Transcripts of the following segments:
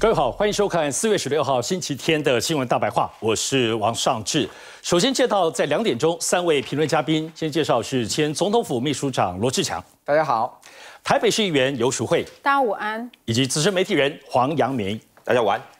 各位好，欢迎收看四月十六号星期天的新闻大白话，我是王尚志。首先介到在两点钟三位评论嘉宾，先介绍是前总统府秘书长罗志祥，大家好；台北市议员游淑慧，大家午安；以及资深媒体人黄阳明，大家晚安。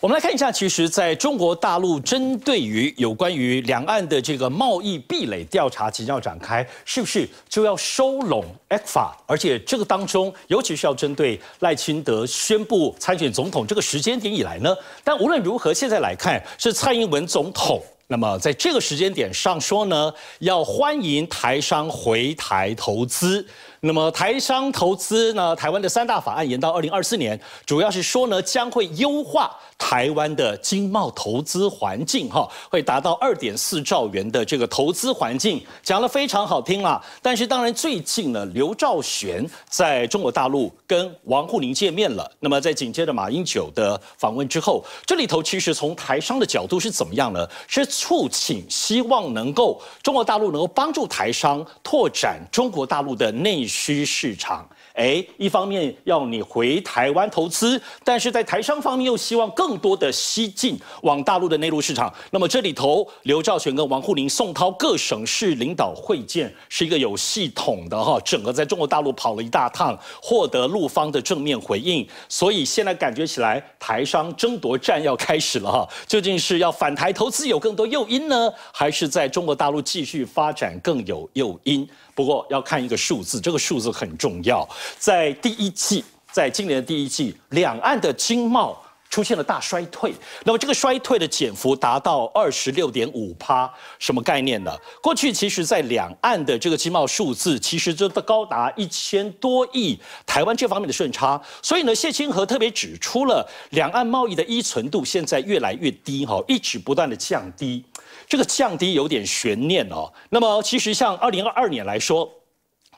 我们来看一下，其实在中国大陆，针对于有关于两岸的这个贸易壁垒调查即将要展开，是不是就要收拢 ECFA？而且这个当中，尤其是要针对赖清德宣布参选总统这个时间点以来呢？但无论如何，现在来看是蔡英文总统。那么在这个时间点上说呢，要欢迎台商回台投资。那么台商投资呢，台湾的三大法案延到二零二四年，主要是说呢，将会优化台湾的经贸投资环境，哈，会达到二点四兆元的这个投资环境，讲得非常好听啦。但是当然最近呢，刘兆玄在中国大陆跟王沪宁见面了。那么在紧接着马英九的访问之后，这里头其实从台商的角度是怎么样呢？是促请希望能够中国大陆能够帮助台商拓展中国大陆的内需市场。哎，一方面要你回台湾投资，但是在台商方面又希望更多的西进往大陆的内陆市场。那么这里头，刘兆玄跟王沪宁、宋涛各省市领导会见，是一个有系统的哈，整个在中国大陆跑了一大趟，获得陆方的正面回应。所以现在感觉起来，台商争夺战要开始了哈，究竟是要反台投资有更多？诱因呢，还是在中国大陆继续发展更有诱因？不过要看一个数字，这个数字很重要。在第一季，在今年的第一季，两岸的经贸。出现了大衰退，那么这个衰退的减幅达到二十六点五趴，什么概念呢？过去其实，在两岸的这个经贸数字，其实真的高达一千多亿台湾这方面的顺差，所以呢，谢清和特别指出了两岸贸易的依存度现在越来越低，哈，一直不断的降低，这个降低有点悬念哦。那么，其实像二零二二年来说。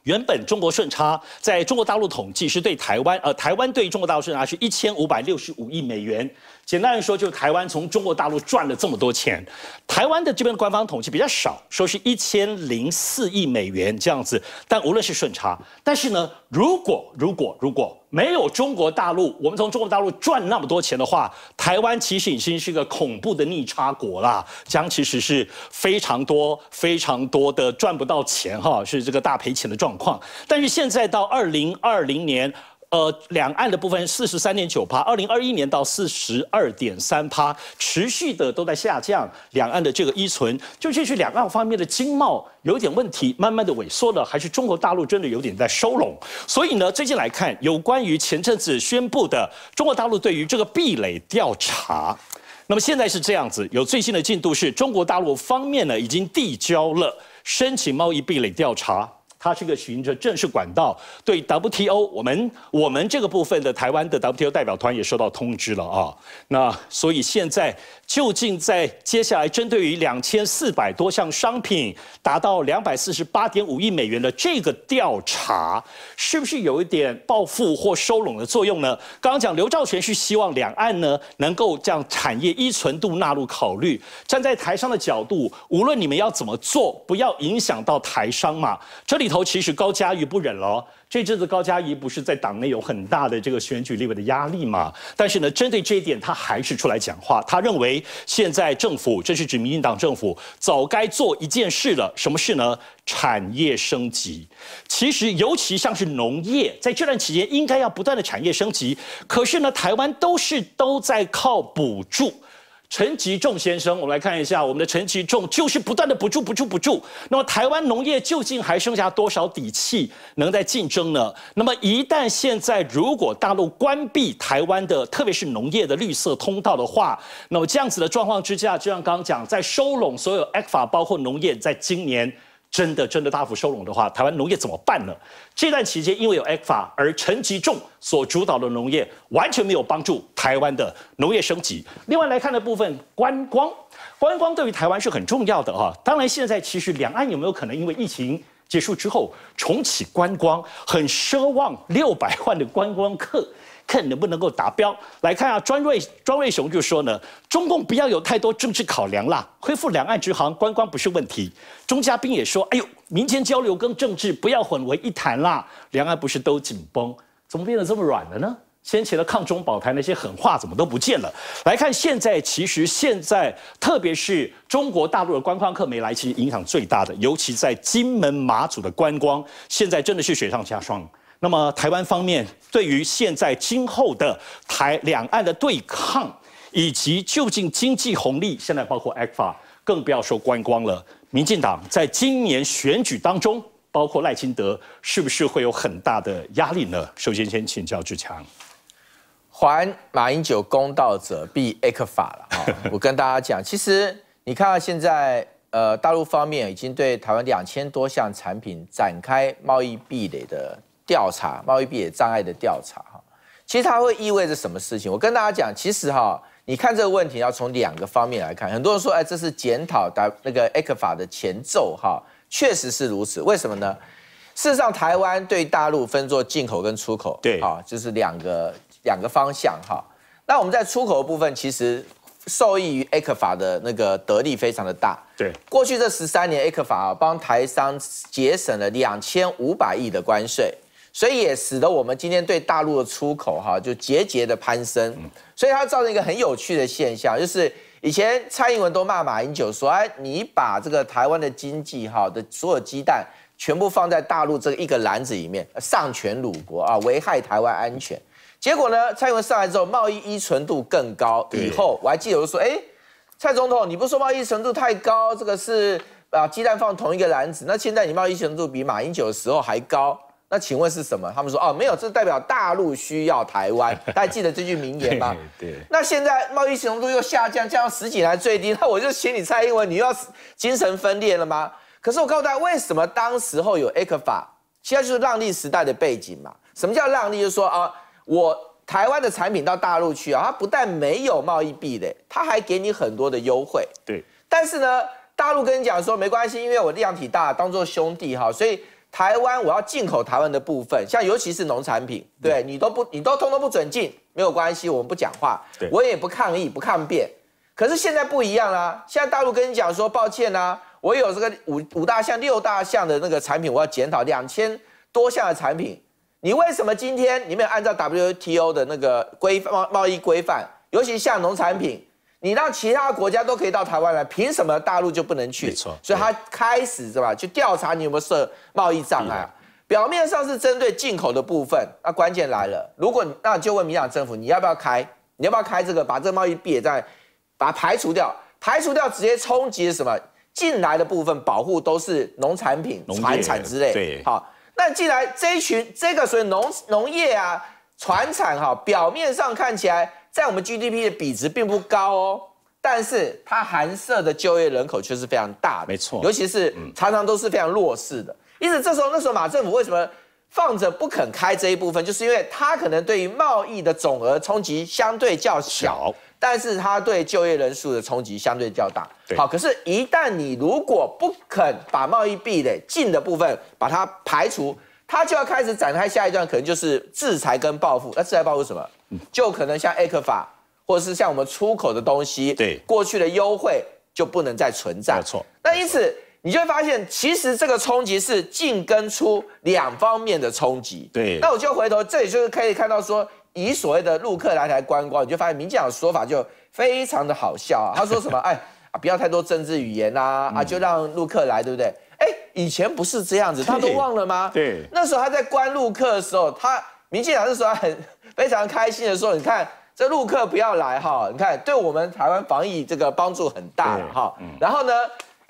原本中国顺差，在中国大陆统计是对台湾，呃，台湾对中国大陆顺差是一千五百六十五亿美元。简单来说，就是台湾从中国大陆赚了这么多钱。台湾的这边官方统计比较少，说是一千零四亿美元这样子。但无论是顺差，但是呢，如果如果如果没有中国大陆，我们从中国大陆赚那么多钱的话，台湾其实已经是一个恐怖的逆差国了，将其实是非常多非常多的赚不到钱哈，是这个大赔钱的状况。但是现在到二零二零年。呃，两岸的部分四十三点九趴，二零二一年到四十二点三趴，持续的都在下降。两岸的这个依存，究竟是两岸方面的经贸有点问题，慢慢的萎缩了，还是中国大陆真的有点在收拢？所以呢，最近来看，有关于前阵子宣布的中国大陆对于这个壁垒调查，那么现在是这样子，有最新的进度是，中国大陆方面呢已经递交了申请贸易壁垒调查。它是个循着正式管道对 WTO，我们我们这个部分的台湾的 WTO 代表团也收到通知了啊，那所以现在。究竟在接下来针对于两千四百多项商品达到两百四十八点五亿美元的这个调查，是不是有一点报复或收拢的作用呢？刚刚讲刘兆玄是希望两岸呢能够将产业依存度纳入考虑。站在台商的角度，无论你们要怎么做，不要影响到台商嘛。这里头其实高嘉瑜不忍了。这阵子高嘉瑜不是在党内有很大的这个选举立委的压力吗？但是呢，针对这一点，他还是出来讲话。他认为现在政府，这是指民进党政府，早该做一件事了。什么事呢？产业升级。其实尤其像是农业，在这段期间应该要不断的产业升级。可是呢，台湾都是都在靠补助。陈吉仲先生，我们来看一下，我们的陈吉仲就是不断的补助、补助、补助。那么台湾农业究竟还剩下多少底气能在竞争呢？那么一旦现在如果大陆关闭台湾的，特别是农业的绿色通道的话，那么这样子的状况之下，就像刚刚讲，在收拢所有 A 股，包括农业，在今年。真的真的大幅收拢的话，台湾农业怎么办呢？这段期间因为有 A 股法而陈吉重所主导的农业完全没有帮助台湾的农业升级。另外来看的部分观光，观光对于台湾是很重要的哈。当然现在其实两岸有没有可能因为疫情结束之后重启观光？很奢望六百万的观光客。看能不能够达标？来看啊，庄瑞庄瑞雄就说呢，中共不要有太多政治考量啦，恢复两岸直航观光不是问题。钟嘉宾也说，哎呦，民间交流跟政治不要混为一谈啦，两岸不是都紧绷，怎么变得这么软了呢？先前的抗中保台那些狠话怎么都不见了？来看现在，其实现在特别是中国大陆的观光客没来，其实影响最大的，尤其在金门马祖的观光，现在真的是雪上加霜。那么台湾方面对于现在今后的台两岸的对抗，以及究竟经济红利，现在包括 e p f a 更不要说观光了。民进党在今年选举当中，包括赖清德，是不是会有很大的压力呢？首先先请教志强，还马英九公道者，必 e p f a 了。我跟大家讲，其实你看到现在，呃，大陆方面已经对台湾两千多项产品展开贸易壁垒的。调查贸易壁垒障碍的调查哈，其实它会意味着什么事情？我跟大家讲，其实哈，你看这个问题要从两个方面来看。很多人说，哎，这是检讨那个 a 克 e c 法的前奏哈，确实是如此。为什么呢？事实上，台湾对大陆分作进口跟出口，对啊，就是两个两个方向哈。那我们在出口的部分，其实受益于 a 克 e c 法的那个得利非常的大。对，过去这十三年 a 克 e c 法啊，帮台商节省了两千五百亿的关税。所以也使得我们今天对大陆的出口哈，就节节的攀升。所以它造成一个很有趣的现象，就是以前蔡英文都骂马英九说：“哎，你把这个台湾的经济哈的所有鸡蛋全部放在大陆这一个篮子里面，上权辱国啊，危害台湾安全。”结果呢，蔡英文上来之后，贸易依存度更高。以后我还记得我说：“哎，蔡总统，你不说贸易依存度太高，这个是啊鸡蛋放同一个篮子。那现在你贸易依存度比马英九的时候还高。”那请问是什么？他们说哦，没有，这代表大陆需要台湾。大家记得这句名言吗？对。那现在贸易赤度又下降，降到十几年来最低。那我就请你猜英文，你又要精神分裂了吗？可是我告诉大家，为什么当时候有 a 克 e c 法，现在就是让利时代的背景嘛。什么叫让利？就是说啊，我台湾的产品到大陆去啊，它不但没有贸易壁垒，它还给你很多的优惠。对。但是呢，大陆跟你讲说没关系，因为我量体大，当做兄弟哈，所以。台湾我要进口台湾的部分，像尤其是农产品，对你都不，你都通通不准进，没有关系，我们不讲话，我也不抗议，不抗辩。可是现在不一样啦，现在大陆跟你讲说，抱歉啊，我有这个五五大项、六大项的那个产品，我要检讨两千多项的产品，你为什么今天你没有按照 WTO 的那个规贸贸易规范，尤其像农产品？你让其他国家都可以到台湾来，凭什么大陆就不能去？没错，所以他开始是吧？就调查你有没有设贸易障碍。表面上是针对进口的部分，那关键来了，如果那就问民党政府，你要不要开？你要不要开这个？把这个贸易壁垒再把排除掉，排除掉直接冲击什么进来的部分，保护都是农产品、船产之类。对，好，那既然这一群这个所以农农业啊、船产哈，表面上看起来。在我们 GDP 的比值并不高哦，但是它含涉的就业人口却是非常大的，没错，尤其是常常都是非常弱势的。因此，这时候那时候马政府为什么放着不肯开这一部分，就是因为它可能对于贸易的总额冲击相对较小，但是它对就业人数的冲击相对较大。好，可是，一旦你如果不肯把贸易壁垒进的部分把它排除，它就要开始展开下一段，可能就是制裁跟报复。那制裁报复什么？就可能像 a 克法，或者是像我们出口的东西，对过去的优惠就不能再存在。没错。那因此你就会发现，其实这个冲击是进跟出两方面的冲击。对。那我就回头，这里就是可以看到说，以所谓的陆客来台观光，你就发现民进党的说法就非常的好笑。啊。他说什么？哎，啊，不要太多政治语言啦，啊，就让陆客来，对不对？哎，以前不是这样子，他都忘了吗？对。那时候他在关陆客的时候，他。民进党是说很非常开心的说，你看这陆客不要来哈，你看对我们台湾防疫这个帮助很大哈。然后呢，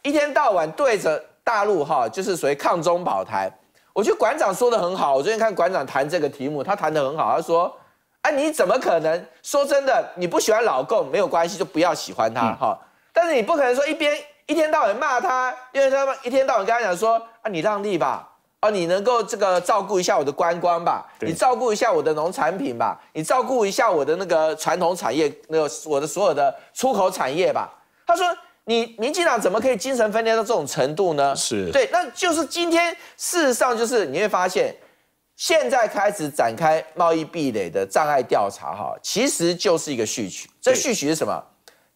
一天到晚对着大陆哈，就是属于抗中保台。我觉得馆长说的很好，我昨天看馆长谈这个题目，他谈的很好。他说，哎，你怎么可能说真的？你不喜欢老共没有关系，就不要喜欢他哈。但是你不可能说一边一天到晚骂他，因为他们一天到晚跟他讲说，啊，你让利吧。哦，你能够这个照顾一下我的观光吧？你照顾一下我的农产品吧？你照顾一下我的那个传统产业，那个我的所有的出口产业吧？他说：“你民进党怎么可以精神分裂到这种程度呢？”是对，那就是今天事实上就是你会发现，现在开始展开贸易壁垒的障碍调查，哈，其实就是一个序曲。这序曲是什么？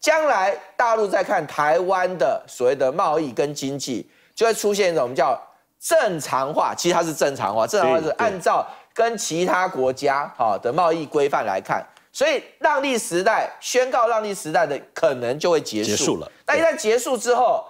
将来大陆在看台湾的所谓的贸易跟经济，就会出现一种叫。正常化，其实它是正常化，正常化是按照跟其他国家好的贸易规范来看，所以让利时代宣告让利时代的可能就会结束。束了。那一旦结束之后，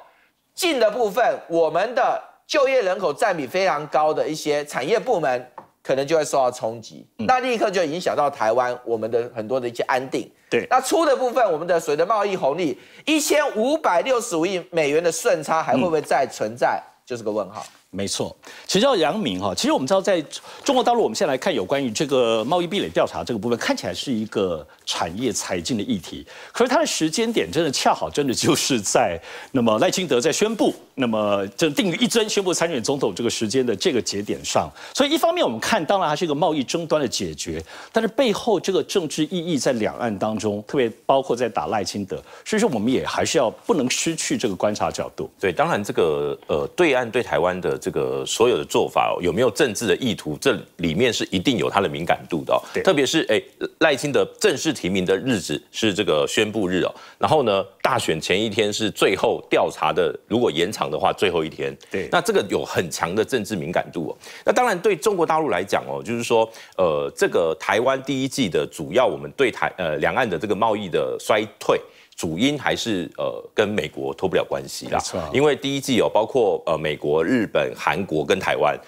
进的部分，我们的就业人口占比非常高的一些产业部门，可能就会受到冲击，那立刻就影响到台湾我们的很多的一些安定。对。那出的部分，我们的随着贸易红利一千五百六十五亿美元的顺差还会不会再存在，就是个问号。没错，其实叫杨明哈，其实我们知道，在中国大陆，我们现在看有关于这个贸易壁垒调查这个部分，看起来是一个产业财经的议题，可是它的时间点真的恰好，真的就是在那么赖清德在宣布，那么就定于一尊宣布参选总统这个时间的这个节点上，所以一方面我们看，当然还是一个贸易争端的解决，但是背后这个政治意义在两岸当中，特别包括在打赖清德，所以说我们也还是要不能失去这个观察角度。对，当然这个呃对岸对台湾的。这个所有的做法哦，有没有政治的意图？这里面是一定有它的敏感度的。特别是哎，赖清德正式提名的日子是这个宣布日哦，然后呢，大选前一天是最后调查的，如果延长的话，最后一天。对，那这个有很强的政治敏感度。哦。那当然对中国大陆来讲哦，就是说呃，这个台湾第一季的主要我们对台呃两岸的这个贸易的衰退。主因还是呃跟美国脱不了关系啦，因为第一季哦，包括呃美国、日本、韩国跟台湾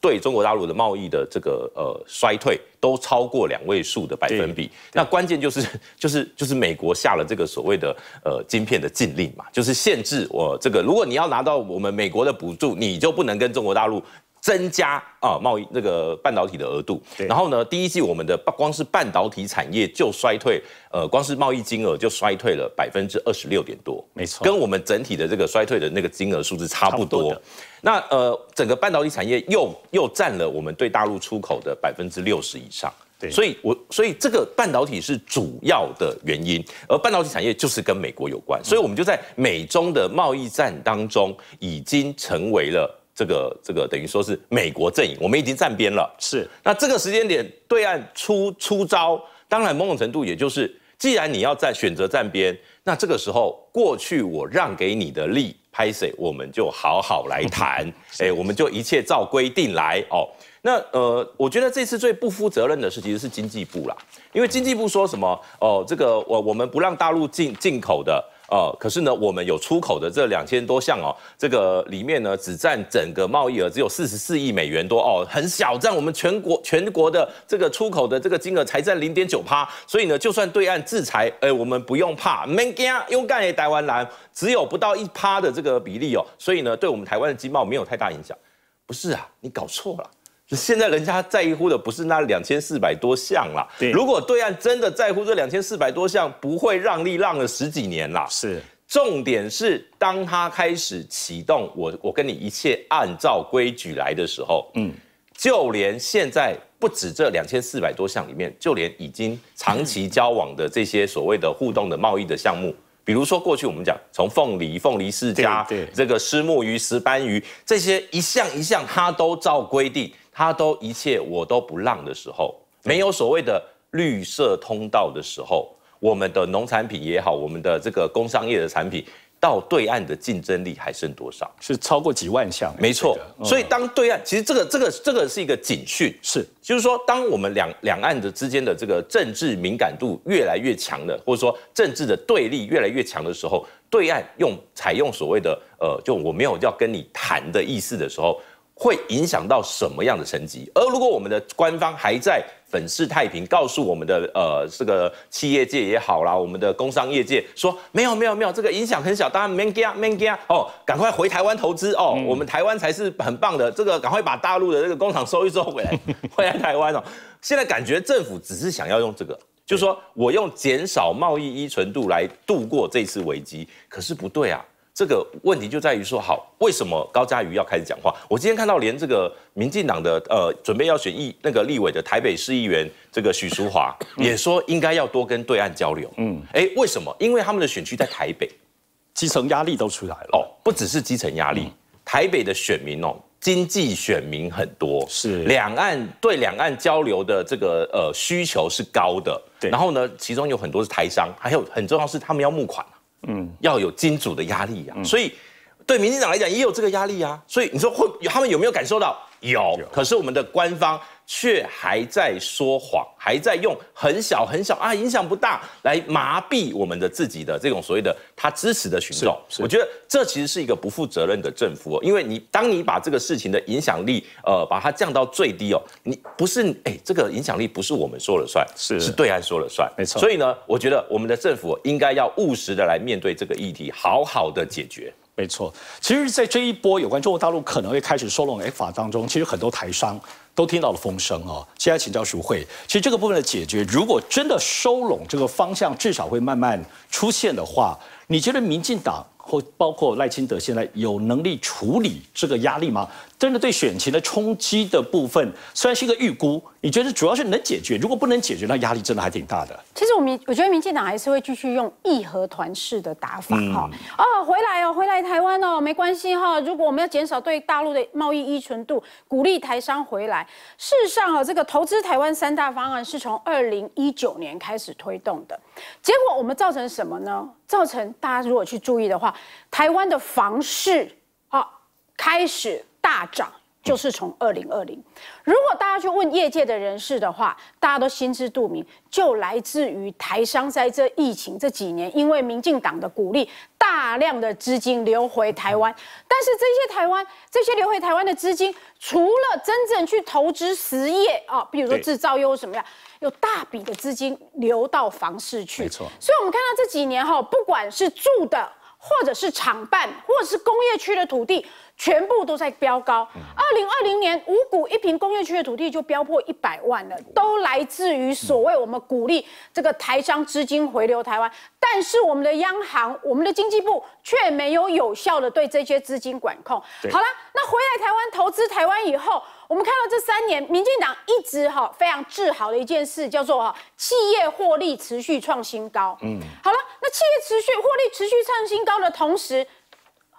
对中国大陆的贸易的这个呃衰退都超过两位数的百分比。那关键就是 就是就是美国下了这个所谓的呃晶片的禁令嘛，就是限制我这个，如果你要拿到我们美国的补助，你就不能跟中国大陆。增加啊，贸易那个半导体的额度，然后呢，第一季我们的光是半导体产业就衰退，呃，光是贸易金额就衰退了百分之二十六点多，没错，跟我们整体的这个衰退的那个金额数字差不多。那呃，整个半导体产业又又占了我们对大陆出口的百分之六十以上，对，所以我所以这个半导体是主要的原因，而半导体产业就是跟美国有关，所以我们就在美中的贸易战当中已经成为了。这个这个等于说是美国阵营，我们已经站边了。是，那这个时间点对岸出出招，当然某种程度也就是，既然你要在选择站边，那这个时候过去我让给你的利，拍谁，我们就好好来谈。哎，我们就一切照规定来哦。那呃，我觉得这次最不负责任的是其实是经济部啦，因为经济部说什么哦，这个我我们不让大陆进进口的。呃，可是呢，我们有出口的这两千多项哦，这个里面呢，只占整个贸易额只有四十四亿美元多哦，很小，占我们全国全国的这个出口的这个金额才占零点九趴，所以呢，就算对岸制裁，哎，我们不用怕，没惊，用干也台湾男，只有不到一趴的这个比例哦，所以呢，对我们台湾的经贸没有太大影响，不是啊，你搞错了。现在人家在乎的不是那两千四百多项啦。对，如果对岸真的在乎这两千四百多项，不会让利让了十几年啦。是。重点是，当他开始启动，我我跟你一切按照规矩来的时候，嗯，就连现在不止这两千四百多项里面，就连已经长期交往的这些所谓的互动的贸易的项目，比如说过去我们讲从凤梨、凤梨世家、这个石木鱼、石斑鱼这些一项一项，他都照规定。他都一切我都不让的时候，没有所谓的绿色通道的时候，我们的农产品也好，我们的这个工商业的产品到对岸的竞争力还剩多少？是超过几万项？没错。所以当对岸其实这个这个这个是一个警讯，是，就是说，当我们两两岸的之间的这个政治敏感度越来越强的，或者说政治的对立越来越强的时候，对岸用采用所谓的呃，就我没有要跟你谈的意思的时候。会影响到什么样的成绩？而如果我们的官方还在粉饰太平，告诉我们的呃这个企业界也好啦，我们的工商业界说没有没有没有，这个影响很小，manga 然 a n g a 哦，赶快回台湾投资哦，我们台湾才是很棒的，这个赶快把大陆的这个工厂收一收回来，回来台湾哦。现在感觉政府只是想要用这个，就是说我用减少贸易依存度来度过这次危机，可是不对啊。这个问题就在于说，好，为什么高嘉瑜要开始讲话？我今天看到，连这个民进党的呃，准备要选议那个立委的台北市议员这个许淑华也说，应该要多跟对岸交流。嗯，哎，为什么？因为他们的选区在台北，基层压力都出来了。哦，不只是基层压力，台北的选民哦，经济选民很多，是两岸对两岸交流的这个呃需求是高的。对，然后呢，其中有很多是台商，还有很重要是他们要募款。嗯，要有金主的压力呀，所以对民进党来讲也有这个压力啊，所以你说会他们有没有感受到？有，可是我们的官方。却还在说谎，还在用很小很小啊，影响不大来麻痹我们的自己的这种所谓的他支持的群众。我觉得这其实是一个不负责任的政府，因为你当你把这个事情的影响力呃把它降到最低哦，你不是哎这个影响力不是我们说了算是是对岸说了算，没错。所以呢，我觉得我们的政府应该要务实的来面对这个议题，好好的解决。没错，其实，在这一波有关中国大陆可能会开始收拢法当中，其实很多台商。都听到了风声哦，现在请教淑慧，其实这个部分的解决，如果真的收拢这个方向，至少会慢慢出现的话，你觉得民进党？或包括赖清德现在有能力处理这个压力吗？真的对选情的冲击的部分，虽然是一个预估，你觉得主要是能解决？如果不能解决，那压力真的还挺大的。其实我们我觉得民进党还是会继续用义和团式的打法，哈哦回来哦，回来台湾哦，没关系哈。如果我们要减少对大陆的贸易依存度，鼓励台商回来。事实上，哈这个投资台湾三大方案是从二零一九年开始推动的，结果我们造成什么呢？造成大家如果去注意的话，台湾的房市啊开始大涨，就是从二零二零。如果大家去问业界的人士的话，大家都心知肚明，就来自于台商在这疫情这几年，因为民进党的鼓励，大量的资金流回台湾。但是这些台湾这些流回台湾的资金，除了真正去投资实业啊，比如说制造又什么样？有大笔的资金流到房市去，没错。所以，我们看到这几年哈，不管是住的，或者是厂办，或者是工业区的土地。全部都在飙高。二零二零年，五股一平工业区的土地就飙破一百万了，都来自于所谓我们鼓励这个台商资金回流台湾，但是我们的央行、我们的经济部却没有有效的对这些资金管控。好了，那回来台湾投资台湾以后，我们看到这三年，民进党一直哈非常自豪的一件事叫做哈企业获利持续创新高。嗯，好了，那企业持续获利持续创新高的同时。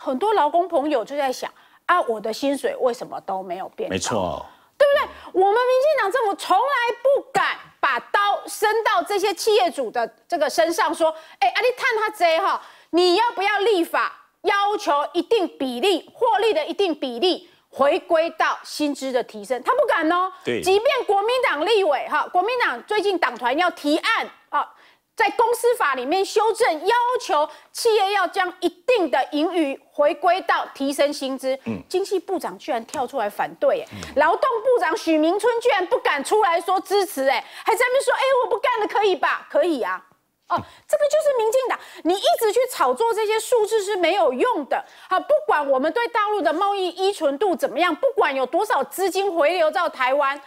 很多劳工朋友就在想，啊，我的薪水为什么都没有变？没错，对不对？我们民进党政府从来不敢把刀伸到这些企业主的这个身上，说，哎，阿你探他贼哈，你要不要立法要求一定比例获利的一定比例回归到薪资的提升？他不敢哦。对，即便国民党立委哈，国民党最近党团要提案啊。在公司法里面修正，要求企业要将一定的盈余回归到提升薪资。嗯，经济部长居然跳出来反对，劳动部长许明春居然不敢出来说支持，哎，还在那说，哎，我不干了，可以吧？可以啊。哦，这个就是民进党，你一直去炒作这些数字是没有用的。好，不管我们对大陆的贸易依存度怎么样，不管有多少资金回流到台湾。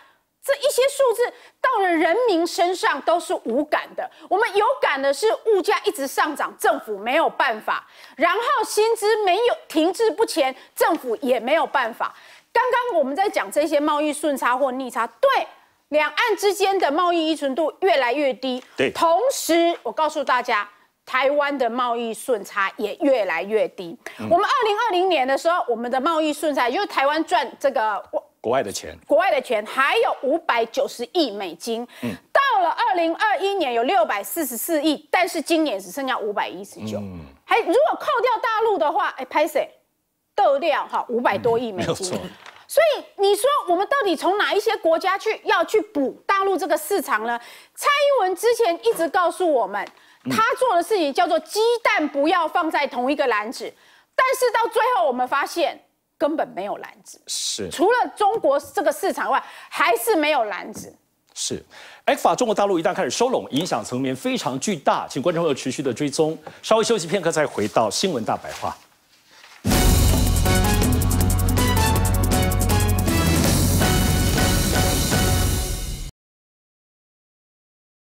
这一些数字到了人民身上都是无感的，我们有感的是物价一直上涨，政府没有办法；然后薪资没有停滞不前，政府也没有办法。刚刚我们在讲这些贸易顺差或逆差，对两岸之间的贸易依存度越来越低，对，同时我告诉大家，台湾的贸易顺差也越来越低。我们二零二零年的时候，我们的贸易顺差就是台湾赚这个。国外的钱，国外的钱还有五百九十亿美金，嗯，到了二零二一年有六百四十四亿，但是今年只剩下五百一十九，还如果扣掉大陆的话，哎 p a i s 掉哈五百多亿美金，所以你说我们到底从哪一些国家去要去补大陆这个市场呢？蔡英文之前一直告诉我们，他做的事情叫做鸡蛋不要放在同一个篮子，但是到最后我们发现。根本没有篮子，是除了中国这个市场外，还是没有篮子。是，X 法中国大陆一旦开始收拢，影响层面非常巨大，请观众朋友持续的追踪。稍微休息片刻，再回到新闻大白话。